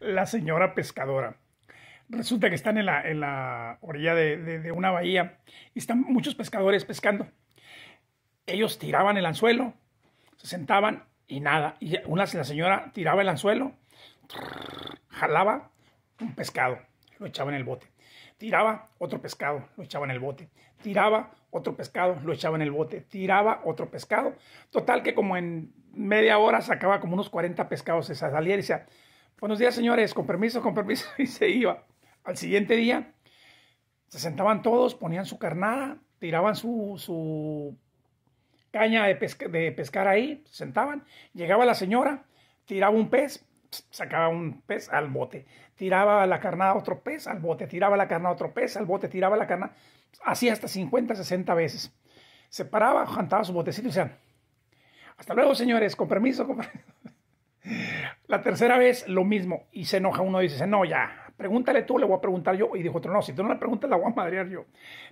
la señora pescadora. Resulta que están en la, en la orilla de, de, una bahía y están muchos pescadores pescando. Ellos tiraban el anzuelo, se sentaban y nada. Y una, la señora tiraba el anzuelo, jalaba un pescado, lo echaba en el bote. Tiraba otro pescado, lo echaba en el bote. Tiraba otro pescado, lo echaba en el bote. Tiraba otro pescado. Total que como en media hora sacaba como unos 40 pescados. esa salía y decía, Buenos días, señores, con permiso, con permiso, y se iba. Al siguiente día se sentaban todos, ponían su carnada, tiraban su, caña de, pescar ahí, se sentaban, llegaba la señora, tiraba un pez, sacaba un pez al bote, tiraba la carnada otro pez al bote, tiraba la carnada a otro pez al bote, tiraba la carnada, así hasta 50, 60 veces. Se paraba, jantaba su botecito y decía, hasta luego, señores, con permiso, con permiso. La tercera vez, lo mismo, y se enoja uno y dice, no, ya, pregúntale tú, le voy a preguntar yo. Y dijo otro, no, si tú no le preguntas, la voy a madrear yo.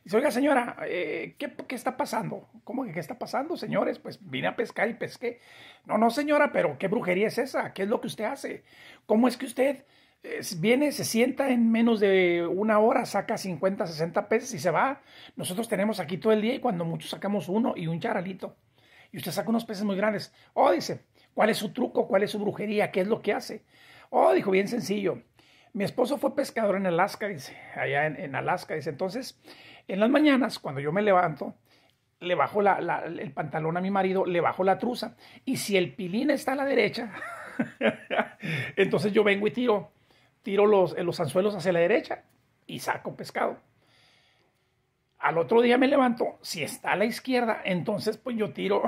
Dice, oiga, señora, eh, ¿qué, ¿qué, está pasando? ¿Cómo que qué está pasando, señores? Pues vine a pescar y pesqué. No, no, señora, pero ¿qué brujería es esa? ¿Qué es lo que usted hace? ¿Cómo es que usted eh, viene, se sienta en menos de una hora, saca 50, 60 peces y se va? Nosotros tenemos aquí todo el día y cuando mucho sacamos uno y un charalito. Y usted saca unos peces muy grandes. Oh, dice, ¿Cuál es su truco? ¿Cuál es su brujería? ¿Qué es lo que hace? Oh, dijo, bien sencillo. Mi esposo fue pescador en Alaska, dice, allá en, Alaska, dice. Entonces, en las mañanas, cuando yo me levanto, le bajo el pantalón a mi marido, le bajo la truza. Y si el pilín está a la derecha, entonces yo vengo y tiro, tiro los, eh, los anzuelos hacia la derecha y saco pescado. Al otro día me levanto, si está a la izquierda, entonces pues yo tiro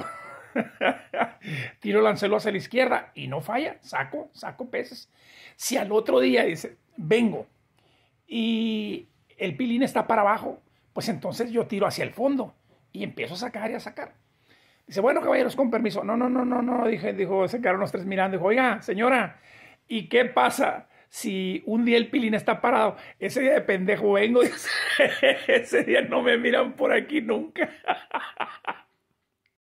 Tiro el lancelo hacia la izquierda y no falla, saco, saco peces. Si al otro día dice, vengo y el pilín está para abajo, pues entonces yo tiro hacia el fondo y empiezo a sacar y a sacar. Dice, bueno, caballeros, con permiso. No, no, no, no, no, dije, dijo, se quedaron los tres mirando. Dijo, oiga, señora, ¿y qué pasa? si un día el pilín está parado, ese día de pendejo vengo, ese día no me miran por aquí nunca.